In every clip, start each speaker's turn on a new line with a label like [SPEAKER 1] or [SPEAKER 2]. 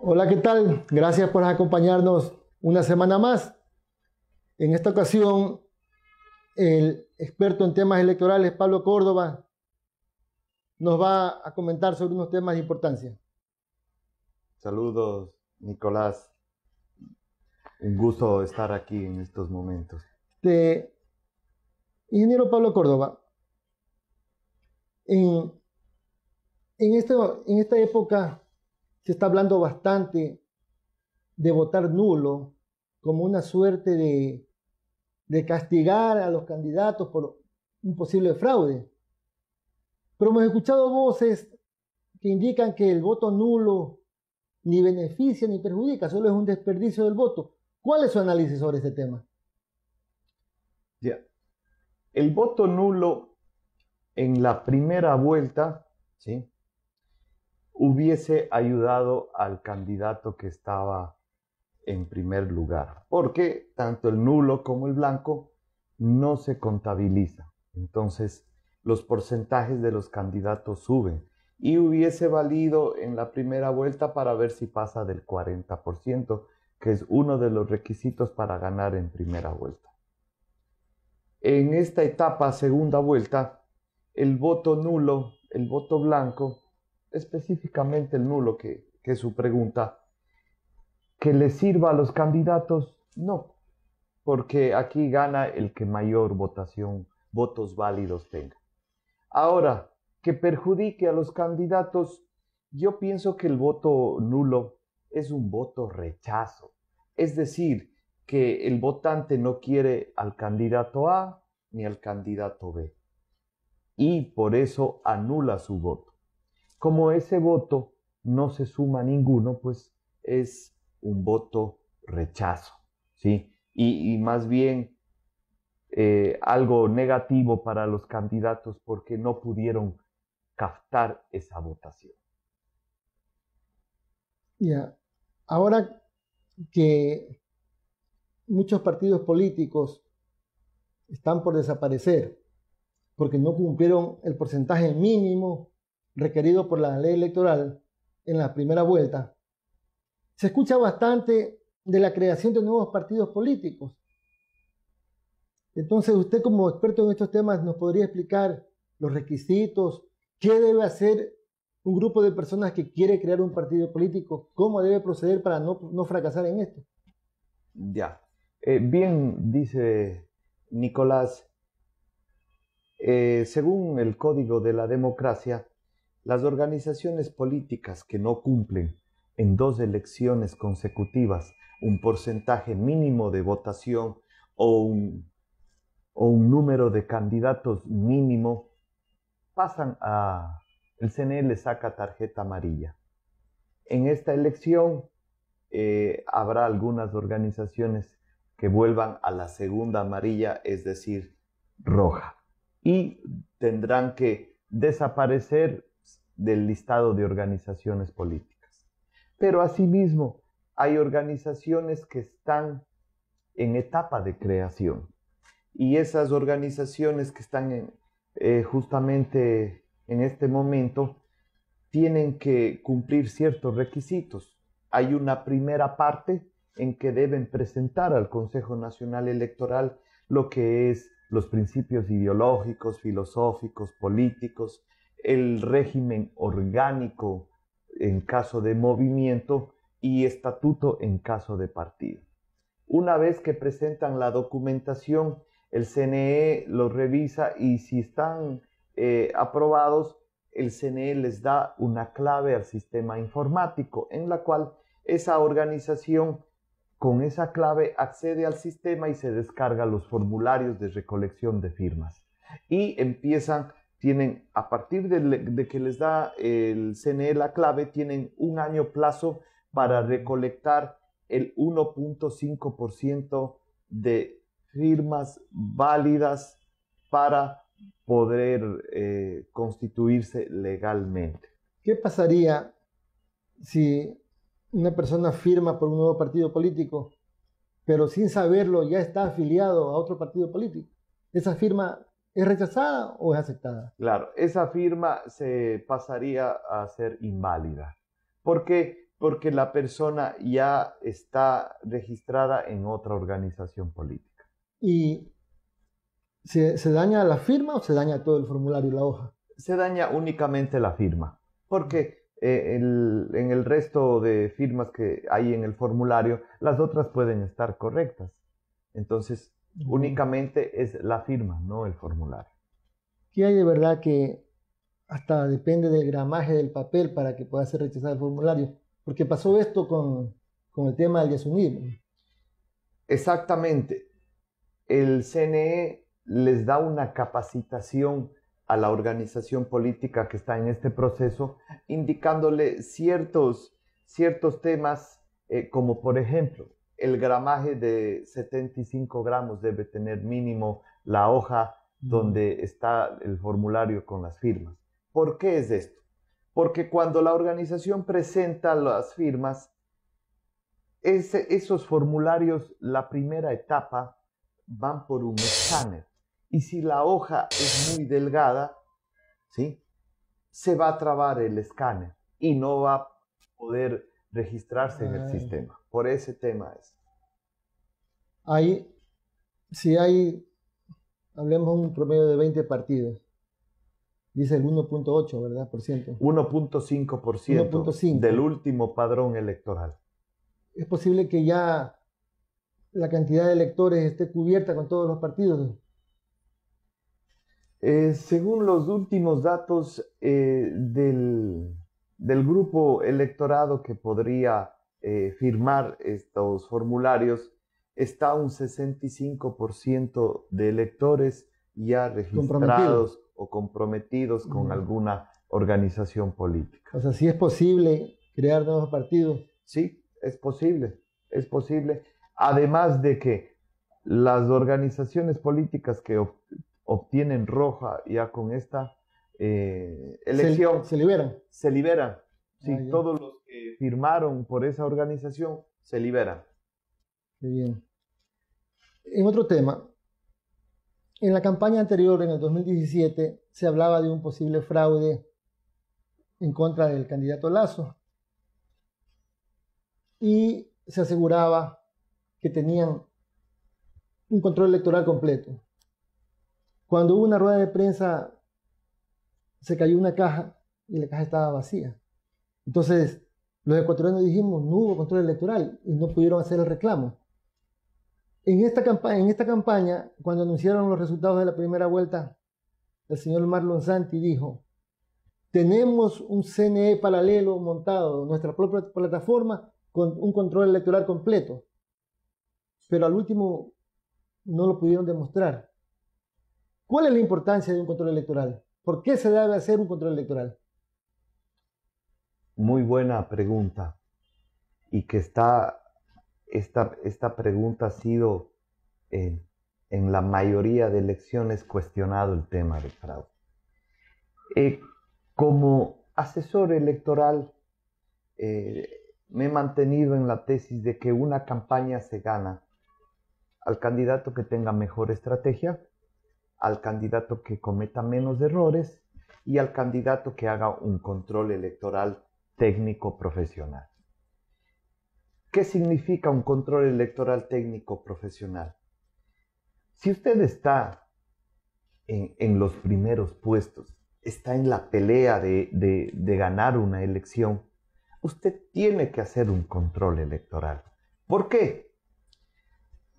[SPEAKER 1] Hola, ¿qué tal? Gracias por acompañarnos una semana más. En esta ocasión, el experto en temas electorales, Pablo Córdoba, nos va a comentar sobre unos temas de importancia.
[SPEAKER 2] Saludos, Nicolás. Un gusto estar aquí en estos momentos.
[SPEAKER 1] ingeniero Pablo Córdoba, en esta época se está hablando bastante de votar nulo como una suerte de, de castigar a los candidatos por un posible fraude. Pero hemos escuchado voces que indican que el voto nulo ni beneficia ni perjudica, solo es un desperdicio del voto. ¿Cuál es su análisis sobre este tema?
[SPEAKER 2] Ya. El voto nulo en la primera vuelta, ¿sí? hubiese ayudado al candidato que estaba en primer lugar, porque tanto el nulo como el blanco no se contabiliza. Entonces, los porcentajes de los candidatos suben y hubiese valido en la primera vuelta para ver si pasa del 40%, que es uno de los requisitos para ganar en primera vuelta. En esta etapa, segunda vuelta, el voto nulo, el voto blanco, específicamente el nulo, que, es su pregunta, que le sirva a los candidatos, no, porque aquí gana el que mayor votación, votos válidos tenga. Ahora, que perjudique a los candidatos, yo pienso que el voto nulo es un voto rechazo, es decir, que el votante no quiere al candidato A ni al candidato B y por eso anula su voto. Como ese voto no se suma a ninguno, pues es un voto rechazo, ¿sí? Y, más bien eh, algo negativo para los candidatos porque no pudieron captar esa votación.
[SPEAKER 1] Ya, ahora que muchos partidos políticos están por desaparecer porque no cumplieron el porcentaje mínimo requerido por la ley electoral en la primera vuelta, se escucha bastante de la creación de nuevos partidos políticos. Entonces, usted como experto en estos temas nos podría explicar los requisitos, qué debe hacer un grupo de personas que quiere crear un partido político,
[SPEAKER 2] cómo debe proceder para no, no fracasar en esto. Ya. Eh, bien, dice Nicolás, eh, según el Código de la Democracia, las organizaciones políticas que no cumplen en dos elecciones consecutivas un porcentaje mínimo de votación o un, o un número de candidatos mínimo, pasan a... El CNE le saca tarjeta amarilla. En esta elección eh, habrá algunas organizaciones que vuelvan a la segunda amarilla, es decir, roja. Y tendrán que desaparecer del listado de organizaciones políticas. Pero asimismo, hay organizaciones que están en etapa de creación y esas organizaciones que están en, eh, justamente en este momento tienen que cumplir ciertos requisitos. Hay una primera parte en que deben presentar al Consejo Nacional Electoral lo que es los principios ideológicos, filosóficos, políticos, el régimen orgánico en caso de movimiento y estatuto en caso de partido. Una vez que presentan la documentación, el CNE lo revisa y si están eh, aprobados, el CNE les da una clave al sistema informático en la cual esa organización con esa clave accede al sistema y se descarga los formularios de recolección de firmas. Y empiezan tienen, a partir de, que les da el CNE la clave, tienen un año plazo para recolectar el 1.5% de firmas válidas para poder eh, constituirse legalmente. ¿Qué pasaría si
[SPEAKER 1] una persona firma por un nuevo partido político, pero sin saberlo ya está afiliado a otro partido político? Esa firma ¿Es rechazada o es aceptada?
[SPEAKER 2] Claro, esa firma se pasaría a ser inválida. ¿Por qué? Porque la persona ya está registrada en otra organización política.
[SPEAKER 1] ¿Y se, se daña la firma o se daña todo el formulario y la hoja?
[SPEAKER 2] Se daña únicamente la firma, porque eh, en el resto de firmas que hay en el formulario, las otras pueden estar correctas. Entonces, Únicamente es la firma, no el formulario.
[SPEAKER 1] ¿Qué hay de verdad que hasta depende del gramaje del papel para que pueda ser rechazado el formulario. Porque pasó esto con, el tema del asumir.
[SPEAKER 2] Exactamente. El CNE les da una capacitación a la organización política que está en este proceso, indicándole ciertos, ciertos temas, eh, como por ejemplo, el gramaje de 75 gramos debe tener mínimo la hoja donde está el formulario con las firmas. ¿Por qué es esto? Porque cuando la organización presenta las firmas, esos formularios, la primera etapa, van por un escáner. Y si la hoja es muy delgada, ¿sí? se va a trabar el escáner y no va a poder registrarse en el sistema. Por ese tema es.
[SPEAKER 1] Ahí, si hay, hablemos un promedio de 20 partidos, dice el 1.8, ¿verdad? Por ciento.
[SPEAKER 2] 1.5% del último padrón electoral.
[SPEAKER 1] Es posible que ya la cantidad de electores esté cubierta con todos los partidos.
[SPEAKER 2] Eh, según los últimos datos eh, del, del grupo electorado que podría eh, firmar estos formularios está un 65% de electores ya registrados o comprometidos con mm. alguna organización política.
[SPEAKER 1] O sea, ¿sí es posible crear nuevos partidos.
[SPEAKER 2] Sí, es posible, es posible. Además de que las organizaciones políticas que obtienen roja ya con esta eh, elección. Se, liberan. Se libera Sí, ah, todos los que firmaron por esa organización se liberan. Qué bien.
[SPEAKER 1] En otro tema, en la campaña anterior, en el 2017, se hablaba de un posible fraude en contra del candidato Lazo. Y se aseguraba que tenían un control electoral completo. Cuando hubo una rueda de prensa se cayó una caja y la caja estaba vacía. Entonces, los ecuatorianos dijimos, no hubo control electoral y no pudieron hacer el reclamo. En esta, campaña, cuando anunciaron los resultados de la primera vuelta, el señor Marlon Santi dijo, tenemos un CNE paralelo montado, nuestra propia plataforma, con un control electoral completo. Pero al último no lo pudieron demostrar. ¿Cuál es la importancia de un control electoral? ¿Por qué se debe hacer un control electoral?
[SPEAKER 2] Muy buena pregunta. Y que está, esta, pregunta ha sido eh, en la mayoría de elecciones cuestionado el tema del fraude. Eh, como asesor electoral, eh, me he mantenido en la tesis de que una campaña se gana al candidato que tenga mejor estrategia al candidato que cometa menos errores y al candidato que haga un control electoral técnico profesional. ¿Qué significa un control electoral técnico profesional? Si usted está en, los primeros puestos, está en la pelea de ganar una elección, usted tiene que hacer un control electoral. ¿Por qué?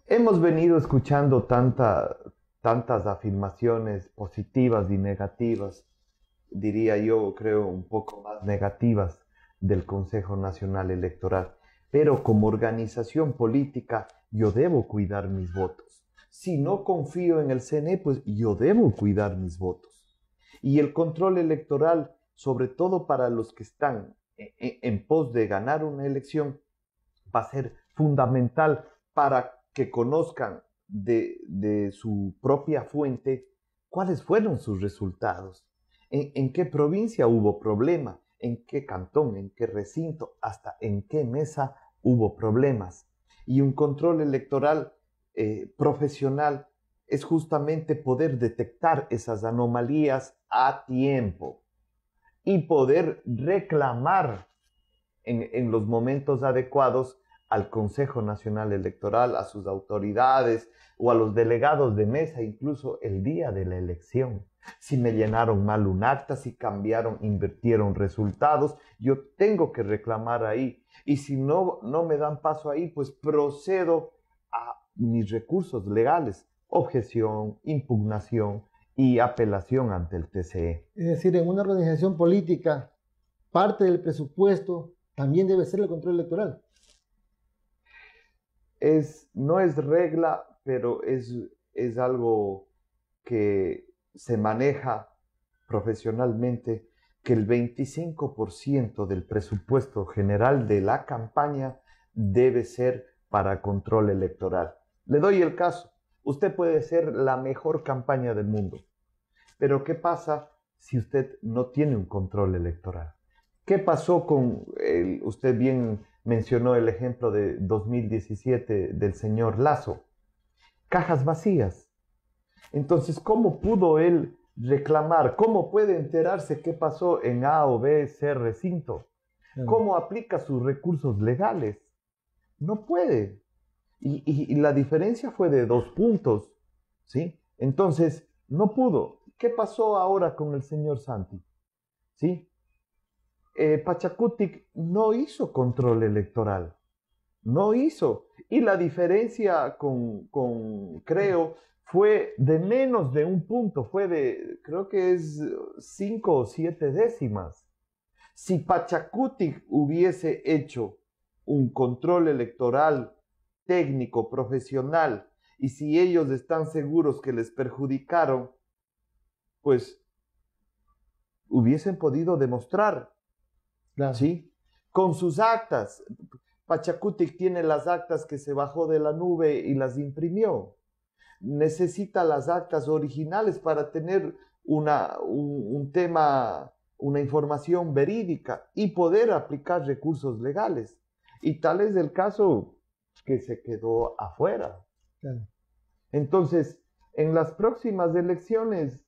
[SPEAKER 2] Hemos venido escuchando tanta, tantas afirmaciones positivas y negativas, diría yo, creo, un poco más negativas del Consejo Nacional Electoral. Pero como organización política, yo debo cuidar mis votos. Si no confío en el CNE, pues yo debo cuidar mis votos. Y el control electoral, sobre todo para los que están e, e, en pos de ganar una elección, va a ser fundamental para que conozcan de, su propia fuente cuáles fueron sus resultados, en, qué provincia hubo problema, en qué cantón, en qué recinto, hasta en qué mesa hubo problemas. Y un control electoral eh, profesional es justamente poder detectar esas anomalías a tiempo y poder reclamar en los momentos adecuados al Consejo Nacional Electoral, a sus autoridades o a los delegados de mesa, incluso el día de la elección. Si me llenaron mal un acta, si cambiaron, invirtieron resultados, yo tengo que reclamar ahí. Y si no, me dan paso ahí, pues procedo a mis recursos legales, objeción, impugnación y apelación ante el TCE.
[SPEAKER 1] Es decir, en una organización política, parte del presupuesto también debe ser el control
[SPEAKER 2] electoral no es regla, pero es, es algo que se maneja profesionalmente, que el 25% del presupuesto general de la campaña debe ser para control electoral. Le doy el caso. Usted puede ser la mejor campaña del mundo, pero ¿qué pasa si usted no tiene un control electoral? ¿Qué pasó con, usted bien Mencionó el ejemplo de 2017 del señor Lazo. Cajas vacías. Entonces, ¿cómo pudo él reclamar? ¿Cómo puede enterarse qué pasó en A o B, C recinto? ¿Cómo aplica sus recursos legales? No puede. Y, la diferencia fue de dos puntos, ¿sí? Entonces, no pudo. ¿Qué pasó ahora con el señor Santi? ¿Sí? eh, Pachacutic no hizo control electoral, no hizo. Y la diferencia con, con, creo, fue de menos de un punto, fue de, creo que es cinco o siete décimas. Si Pachacutic hubiese hecho un control electoral técnico, profesional, y si ellos están seguros que les perjudicaron, pues hubiesen podido demostrar con sus actas. Pachacutic tiene las actas que se bajó de la nube y las imprimió. Necesita las actas originales para tener una, un, tema, una información verídica y poder aplicar recursos legales. Y tal es el caso que se quedó afuera. Entonces, en las próximas elecciones,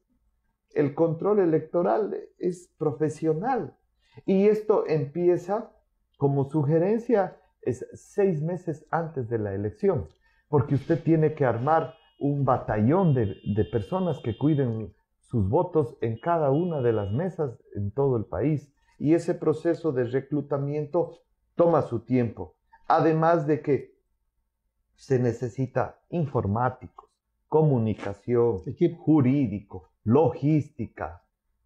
[SPEAKER 2] el control electoral es profesional y esto empieza como sugerencia, es seis meses antes de la elección, porque usted tiene que armar un batallón de, personas que cuiden sus votos en cada una de las mesas en todo el país. Y ese proceso de reclutamiento toma su tiempo. Además de que se necesita informáticos, comunicación, equipo. jurídico, logística,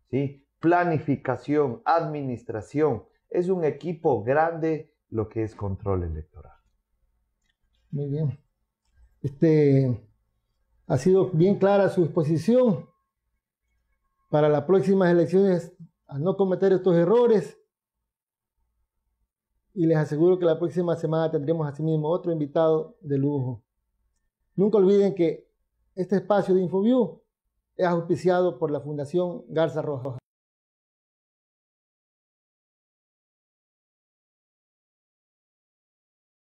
[SPEAKER 2] ¿sí? planificación, administración. Es un equipo grande lo que es control electoral.
[SPEAKER 1] Muy bien. Este ha sido bien clara su exposición para las próximas elecciones a no cometer estos errores. Y les aseguro que la próxima semana tendremos asimismo otro invitado de lujo. Nunca olviden que este espacio de InfoView es auspiciado por la Fundación Garza Roja.